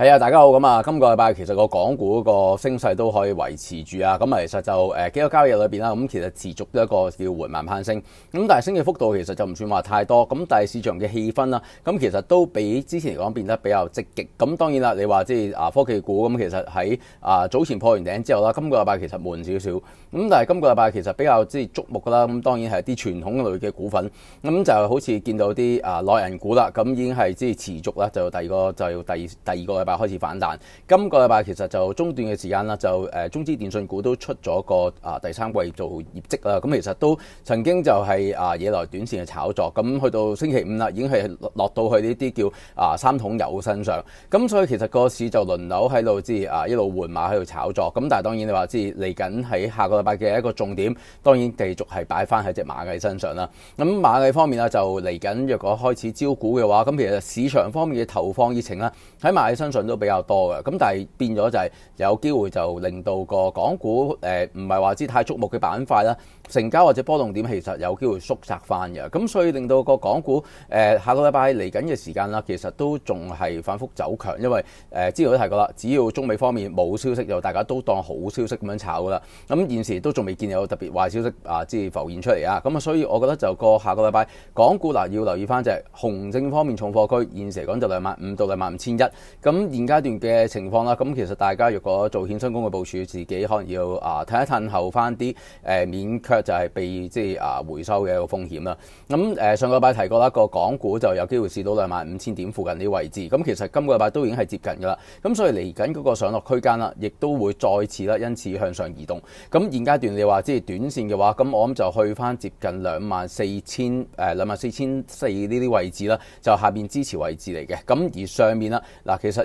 系啊，大家好。咁啊，今个礼拜其实个港股个升势都可以维持住啊。咁啊，其实就诶几个交易日里边啦，咁其实持续一个叫缓慢攀升。咁但系升嘅幅度其实就唔算话太多。咁但系市场嘅气氛啦，咁其实都比之前嚟讲变得比较积极。咁当然啦，你话即系啊科技股咁，其实喺啊早前破完顶之后啦，今个礼拜其实闷少少。咁但系今个礼拜其实比较即系瞩目噶啦。咁当然系啲传统类嘅股份，咁就好似见到啲啊耐人股啦，咁已经系即系持续啦。就第二个就第第二个。開始反彈。今個禮拜其實就中段嘅時間啦，就誒中資電信股都出咗個啊第三季做業績啦。咁其實都曾經就係啊惹來短線嘅炒作。咁去到星期五啦，已經係落到去呢啲叫啊三桶油身上。咁所以其實個市就輪流喺度，即係啊一路換馬喺度炒作。咁但係當然你話知嚟緊喺下個禮拜嘅一個重點，當然繼續係擺翻喺只馬藝身上啦。咁馬藝方面啊，就嚟緊若果開始招股嘅話，咁其實市場方面嘅投放熱情啦，喺馬嘅身上。都比較多嘅，咁但係變咗就係有機會就令到個港股誒，唔係話之太觸目嘅板塊啦，成交或者波動點其實有機會縮窄翻嘅，咁所以令到個港股誒下個禮拜嚟緊嘅時間啦，其實都仲係反覆走強，因為誒資料都提過啦，只要中美方面冇消息，就大家都當好消息咁樣炒噶啦。咁現時都仲未見有特別壞消息啊，之浮現出嚟啊，咁啊，所以我覺得就個下個禮拜港股嗱要留意翻就係紅證方面重貨區，現時講就兩萬五到兩萬五千一咁。現階段嘅情況啦，咁其實大家如果做衍生工具部署，自己可能要啊，褪一褪後翻啲，誒，免卻就係被即係啊回收嘅一個風險啦。咁誒上個禮拜提過啦，個港股就有機會試到兩萬五千點附近呢位置。咁其實今個禮拜都已經係接近㗎啦。咁所以嚟緊嗰個上落區間啦，亦都會再次啦，因此向上移動。咁現階段你話即係短線嘅話，咁我諗就去翻接近兩萬四千誒兩萬四千四呢啲位置啦，就下邊支持位置嚟嘅。咁而上面啦，嗱其實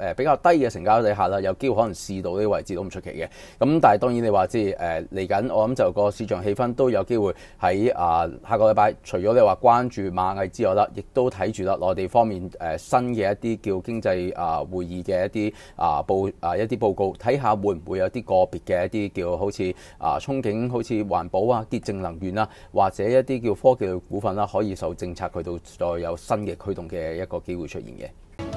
誒比較低嘅成交底下啦，有機會可能試到呢啲位置都唔出奇嘅。咁但係當然你話知誒嚟緊，我諗就個市場氣氛都有機會喺啊下個禮拜，除咗你話關注螞蟻之外啦，亦都睇住啦內地方面誒新嘅一啲叫經濟啊會議嘅一啲啊報啊一啲報告，睇下會唔會有啲個別嘅一啲叫好似啊憧憬好似環保啊啲淨能源啊，或者一啲叫科技嘅股份啦，可以受政策去到再有新嘅驅動嘅一個機會出現嘅。